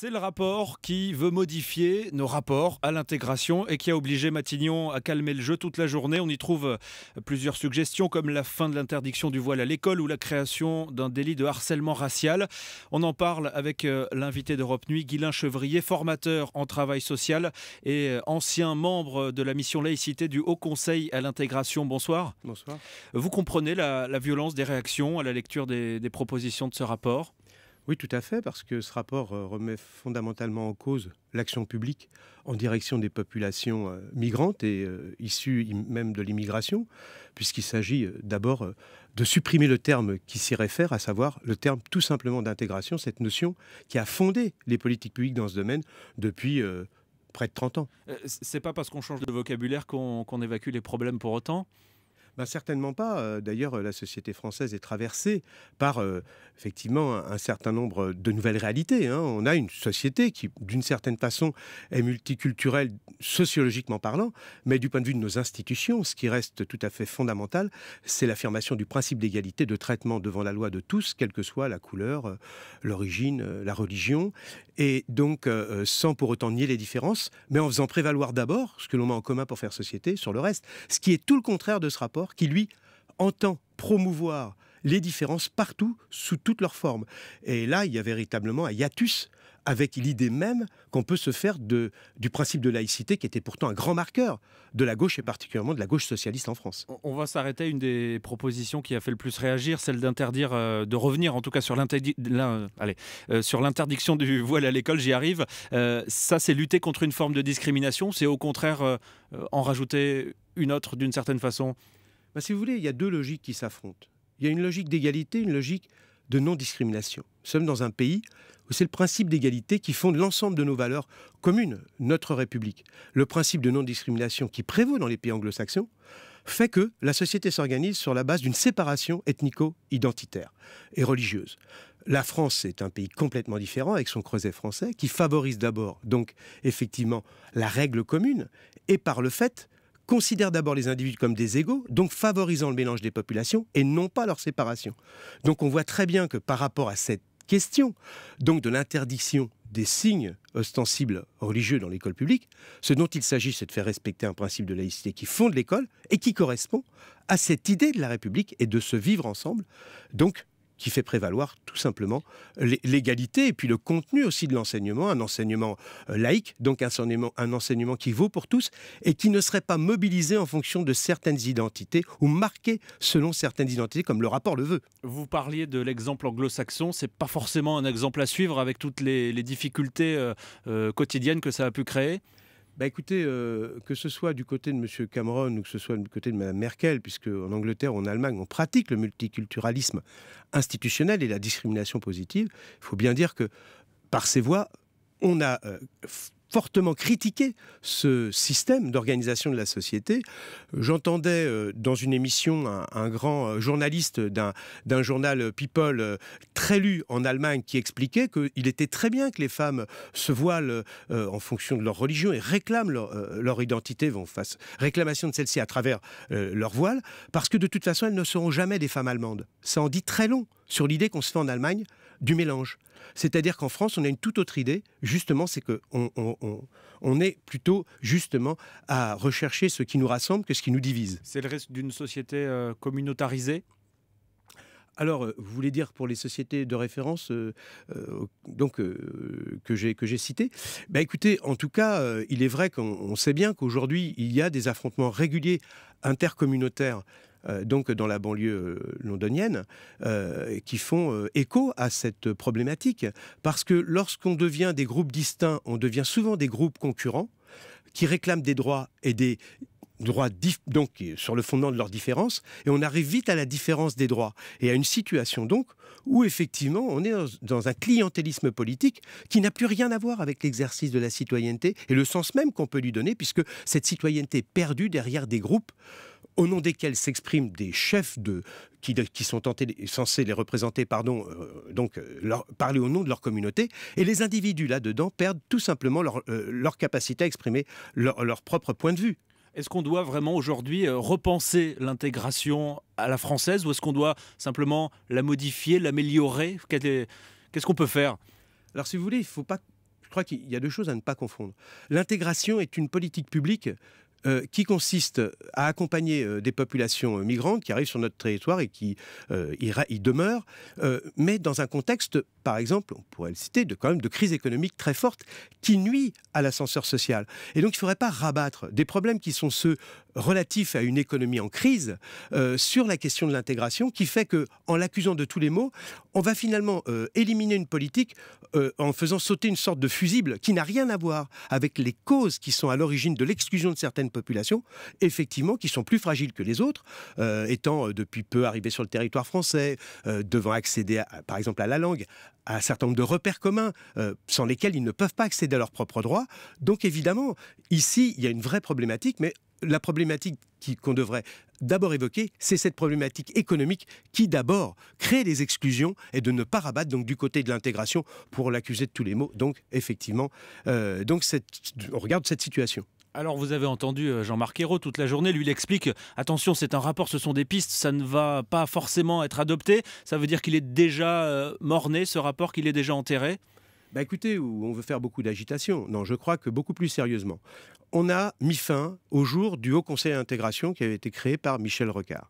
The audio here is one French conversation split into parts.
C'est le rapport qui veut modifier nos rapports à l'intégration et qui a obligé Matignon à calmer le jeu toute la journée. On y trouve euh, plusieurs suggestions comme la fin de l'interdiction du voile à l'école ou la création d'un délit de harcèlement racial. On en parle avec euh, l'invité d'Europe Nuit, Guylain Chevrier, formateur en travail social et euh, ancien membre de la mission laïcité du Haut Conseil à l'intégration. Bonsoir. Bonsoir. Vous comprenez la, violence des réactions à la lecture des propositions de ce rapport oui, tout à fait, parce que ce rapport euh, remet fondamentalement en cause l'action publique en direction des populations euh, migrantes et euh, issues même de l'immigration, puisqu'il s'agit d'abord de supprimer le terme qui s'y réfère, à savoir le terme tout simplement d'intégration, cette notion qui a fondé les politiques publiques dans ce domaine depuis près de 30 ans. C'est pas parce qu'on change de vocabulaire qu'on évacue les problèmes pour autant ben, certainement pas. Euh, d'ailleurs, euh, la société française est traversée par euh, effectivement un, certain nombre de nouvelles réalités. Hein. On a une société qui, d'une certaine façon, est multiculturelle sociologiquement parlant, mais du point de vue de nos institutions, ce qui reste tout à fait fondamental, c'est l'affirmation du principe d'égalité de traitement devant la loi de tous, quelle que soit la couleur, l'origine, la religion, et donc sans pour autant nier les différences, mais en faisant prévaloir d'abord ce que l'on a en commun pour faire société sur le reste, ce qui est tout le contraire de ce rapport qui lui entend promouvoir les différences partout, sous toutes leurs formes. Et là, il y a véritablement un hiatus avec l'idée même qu'on peut se faire de, du principe de laïcité qui était pourtant un grand marqueur de la gauche et particulièrement de la gauche socialiste en France. On va s'arrêter à une des propositions qui a fait le plus réagir, celle d'interdire, euh, de revenir en tout cas euh, sur l'interdiction du voile à l'école, j'y arrive. Euh, ça, c'est lutter contre une forme de discrimination, c'est au contraire en rajouter une autre d'une certaine façon ben, si vous voulez, il y a deux logiques qui s'affrontent. Il y a une logique d'égalité, une logique de non-discrimination. Nous sommes dans un pays où c'est le principe d'égalité qui fonde l'ensemble de nos valeurs communes, notre République. Le principe de non-discrimination qui prévaut dans les pays anglo-saxons fait que la société s'organise sur la base d'une séparation ethnico-identitaire et religieuse. La France est un pays complètement différent avec son creuset français qui favorise d'abord donc effectivement la règle commune et par le fait considère d'abord les individus comme des égaux, donc favorisant le mélange des populations et non pas leur séparation. Donc on voit très bien que par rapport à cette question, donc de l'interdiction des signes ostensibles religieux dans l'école publique, ce dont il s'agit, c'est de faire respecter un principe de laïcité qui fonde l'école et qui correspond à cette idée de la République et de se vivre ensemble, donc qui fait prévaloir tout simplement l'égalité et puis le contenu aussi de l'enseignement, un enseignement euh, laïque, donc un enseignement, qui vaut pour tous et qui ne serait pas mobilisé en fonction de certaines identités ou marqué selon certaines identités comme le rapport le veut. Vous parliez de l'exemple anglo-saxon, c'est pas forcément un exemple à suivre avec toutes les, difficultés euh, euh, quotidiennes que ça a pu créer bah écoutez, euh, que ce soit du côté de M. Cameron ou que ce soit du côté de Mme Merkel, puisque en Angleterre en Allemagne, on pratique le multiculturalisme institutionnel et la discrimination positive, il faut bien dire que par ces voies, on a euh, fortement critiqué ce système d'organisation de la société. J'entendais euh, dans une émission un, grand euh, journaliste d'un journal euh, People très lu en Allemagne qui expliquait qu'il était très bien que les femmes se voilent en fonction de leur religion et réclament leur, identité, vont face réclamation de celle-ci à travers leur voile, parce que de toute façon elles ne seront jamais des femmes allemandes. Ça en dit très long sur l'idée qu'on se fait en Allemagne du mélange. C'est-à-dire qu'en France, on a une toute autre idée, justement, c'est qu'on on, est plutôt, justement, à rechercher ce qui nous rassemble que ce qui nous divise. C'est le reste d'une société euh, communautarisée alors, euh, vous voulez dire pour les sociétés de référence euh, donc, que j'ai citées ben Écoutez, en tout cas, il est vrai qu'on sait bien qu'aujourd'hui, il y a des affrontements réguliers intercommunautaires euh, donc dans la banlieue euh, londonienne, euh, qui font écho à cette problématique. Parce que lorsqu'on devient des groupes distincts, on devient souvent des groupes concurrents qui réclament des droits et des droits donc sur le fondement de leurs différences et on arrive vite à la différence des droits et à une situation donc où effectivement on est dans un clientélisme politique qui n'a plus rien à voir avec l'exercice de la citoyenneté et le sens même qu'on peut lui donner puisque cette citoyenneté perdue derrière des groupes au nom desquels s'expriment des chefs de, qui, qui sont censés les représenter, pardon, euh, donc euh, parler au nom de leur communauté, et les individus là-dedans perdent tout simplement leur, euh, leur capacité à exprimer leur, propre point de vue. Est-ce qu'on doit vraiment aujourd'hui repenser l'intégration à la française ou est-ce qu'on doit simplement la modifier, l'améliorer Qu'est-ce qu'on peut faire Alors si vous voulez, il faut pas... Je crois qu'il y a deux choses à ne pas confondre. L'intégration est une politique publique euh, qui consiste à accompagner euh, des populations euh, migrantes qui arrivent sur notre territoire et qui y demeurent, mais dans un contexte par exemple, on pourrait le citer, de, quand même de crise économique très forte qui nuit à l'ascenseur social. Et donc il ne faudrait pas rabattre des problèmes qui sont ceux relatifs à une économie en crise euh, sur la question de l'intégration qui fait que, en l'accusant de tous les maux, on va finalement euh, éliminer une politique euh, en faisant sauter une sorte de fusible qui n'a rien à voir avec les causes qui sont à l'origine de l'exclusion de certaines populations, effectivement, qui sont plus fragiles que les autres, étant depuis peu arrivés sur le territoire français, devant accéder, par exemple, à la langue, à un certain nombre de repères communs euh, sans lesquels ils ne peuvent pas accéder à leurs propres droits. Donc évidemment, ici, il y a une vraie problématique, mais la problématique qu'on devrait d'abord évoquer, c'est cette problématique économique qui d'abord crée des exclusions et de ne pas rabattre donc du côté de l'intégration pour l'accuser de tous les maux. Donc effectivement, euh, donc on regarde cette situation. Alors vous avez entendu euh, Jean-Marc Ayrault toute la journée, lui il explique attention c'est un rapport, ce sont des pistes, ça ne va pas forcément être adopté, ça veut dire qu'il est déjà euh, mort-né ce rapport, qu'il est déjà enterré bah, écoutez, on veut faire beaucoup d'agitation. Non, je crois que beaucoup plus sérieusement, on a mis fin au jour du Haut Conseil d'intégration qui avait été créé par Michel Rocard.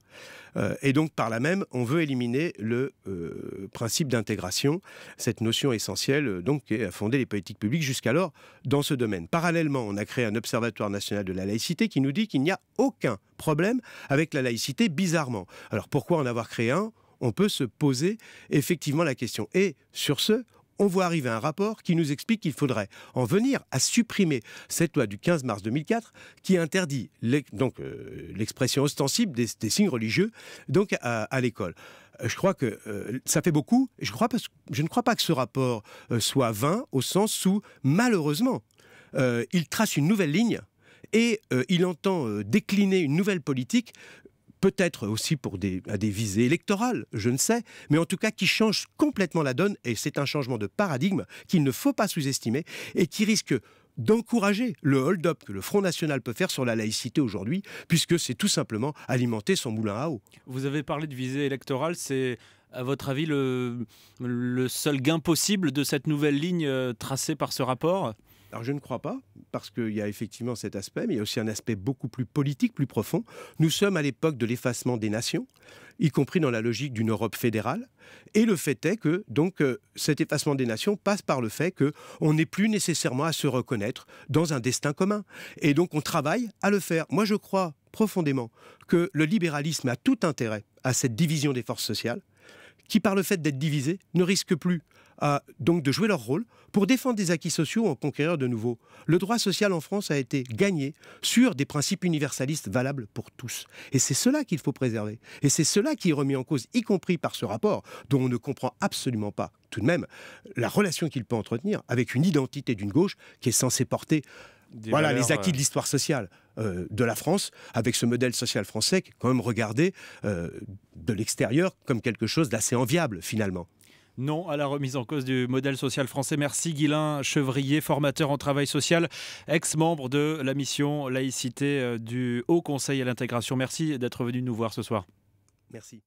Euh, et donc, par là même, on veut éliminer le euh, principe d'intégration, cette notion essentielle euh, donc, qui a fondé les politiques publiques jusqu'alors dans ce domaine. Parallèlement, on a créé un observatoire national de la laïcité qui nous dit qu'il n'y a aucun problème avec la laïcité, bizarrement. Alors, pourquoi en avoir créé un on peut se poser effectivement la question. Et sur ce, on voit arriver un rapport qui nous explique qu'il faudrait en venir à supprimer cette loi du 15 mars 2004 qui interdit euh, l'expression ostensible des, signes religieux donc à, l'école euh, je crois que euh, ça fait beaucoup. Je, crois parce je ne crois pas que ce rapport soit vain au sens où, malheureusement, il trace une nouvelle ligne et il entend décliner une nouvelle politique peut-être aussi pour des, à des visées électorales, je ne sais, mais en tout cas qui change complètement la donne, et c'est un changement de paradigme qu'il ne faut pas sous-estimer, et qui risque d'encourager le hold-up que le Front National peut faire sur la laïcité aujourd'hui, puisque c'est tout simplement alimenter son moulin à eau. Vous avez parlé de visée électorale, c'est à votre avis le seul gain possible de cette nouvelle ligne euh, tracée par ce rapport alors je ne crois pas, parce qu'il y a effectivement cet aspect, mais il y a aussi un aspect beaucoup plus politique, plus profond. Nous sommes à l'époque de l'effacement des nations, y compris dans la logique d'une Europe fédérale. Et le fait est que donc euh, cet effacement des nations passe par le fait que on n'est plus nécessairement à se reconnaître dans un destin commun. Et donc on travaille à le faire. Moi je crois profondément que le libéralisme a tout intérêt à cette division des forces sociales, qui par le fait d'être divisée ne risque plus donc de jouer leur rôle pour défendre des acquis sociaux en conquérant de nouveaux. Le droit social en France a été gagné sur des principes universalistes valables pour tous. Et c'est cela qu'il faut préserver. Et c'est cela qui est remis en cause, y compris par ce rapport, dont on ne comprend absolument pas, tout de même, la relation qu'il peut entretenir avec une identité d'une gauche qui est censée porter voilà les acquis de l'histoire sociale euh, de la France, avec ce modèle social français qui est quand même regardé euh, de l'extérieur comme quelque chose d'assez enviable finalement. Non à la remise en cause du modèle social français. Merci Guilain Chevrier, formateur en travail social, ex-membre de la mission laïcité euh, du Haut Conseil à l'intégration. Merci d'être venu nous voir ce soir. Merci.